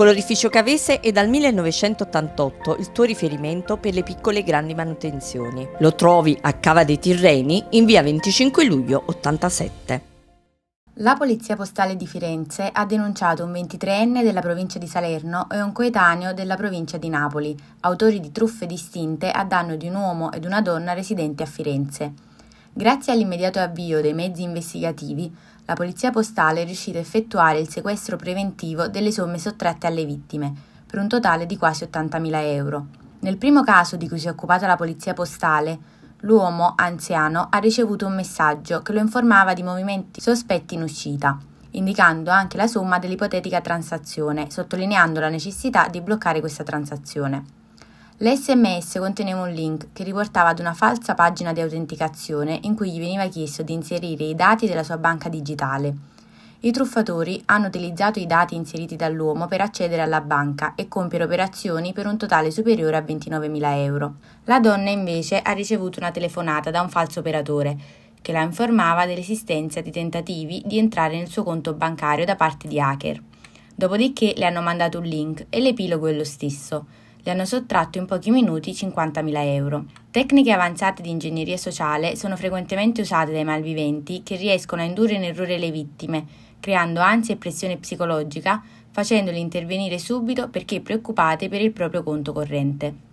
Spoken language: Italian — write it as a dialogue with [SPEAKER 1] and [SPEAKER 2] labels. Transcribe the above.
[SPEAKER 1] Colorificio Cavese è dal 1988 il tuo riferimento per le piccole e grandi manutenzioni. Lo trovi a Cava dei Tirreni in via 25 luglio 87.
[SPEAKER 2] La Polizia Postale di Firenze ha denunciato un 23enne della provincia di Salerno e un coetaneo della provincia di Napoli, autori di truffe distinte a danno di un uomo ed una donna residenti a Firenze. Grazie all'immediato avvio dei mezzi investigativi, la polizia postale è riuscita a effettuare il sequestro preventivo delle somme sottratte alle vittime, per un totale di quasi 80.000 euro. Nel primo caso di cui si è occupata la polizia postale, l'uomo anziano ha ricevuto un messaggio che lo informava di movimenti sospetti in uscita, indicando anche la somma dell'ipotetica transazione, sottolineando la necessità di bloccare questa transazione. L'SMS conteneva un link che riportava ad una falsa pagina di autenticazione in cui gli veniva chiesto di inserire i dati della sua banca digitale. I truffatori hanno utilizzato i dati inseriti dall'uomo per accedere alla banca e compiere operazioni per un totale superiore a 29.000 euro. La donna invece ha ricevuto una telefonata da un falso operatore che la informava dell'esistenza di tentativi di entrare nel suo conto bancario da parte di hacker. Dopodiché le hanno mandato un link e l'epilogo è lo stesso le hanno sottratto in pochi minuti 50.000 euro. Tecniche avanzate di ingegneria sociale sono frequentemente usate dai malviventi che riescono a indurre in errore le vittime, creando ansia e pressione psicologica, facendoli intervenire subito perché preoccupate per il proprio conto corrente.